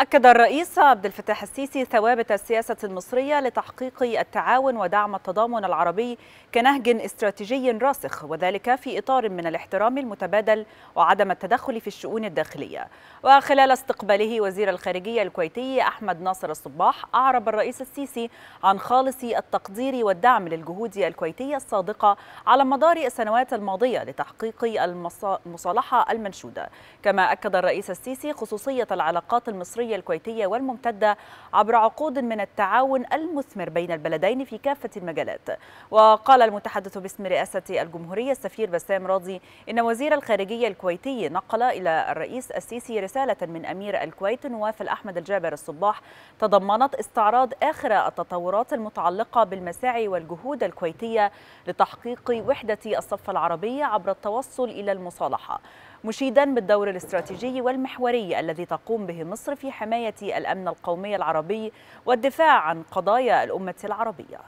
أكد الرئيس عبد الفتاح السيسي ثوابت السياسة المصرية لتحقيق التعاون ودعم التضامن العربي كنهج استراتيجي راسخ وذلك في إطار من الاحترام المتبادل وعدم التدخل في الشؤون الداخلية وخلال استقباله وزير الخارجية الكويتي أحمد ناصر الصباح أعرب الرئيس السيسي عن خالص التقدير والدعم للجهود الكويتية الصادقة على مدار السنوات الماضية لتحقيق المصالحة المنشودة كما أكد الرئيس السيسي خصوصية العلاقات المصرية العربية الكويتية والممتدة عبر عقود من التعاون المثمر بين البلدين في كافة المجالات وقال المتحدث باسم رئاسة الجمهورية السفير بسام راضي إن وزير الخارجية الكويتي نقل إلى الرئيس السيسي رسالة من أمير الكويت نواف الأحمد الجابر الصباح تضمنت استعراض آخر التطورات المتعلقة بالمساعي والجهود الكويتية لتحقيق وحدة الصف العربي عبر التوصل إلى المصالحة مشيدا بالدور الاستراتيجي والمحوري الذي تقوم به مصر في حماية الأمن القومي العربي والدفاع عن قضايا الأمة العربية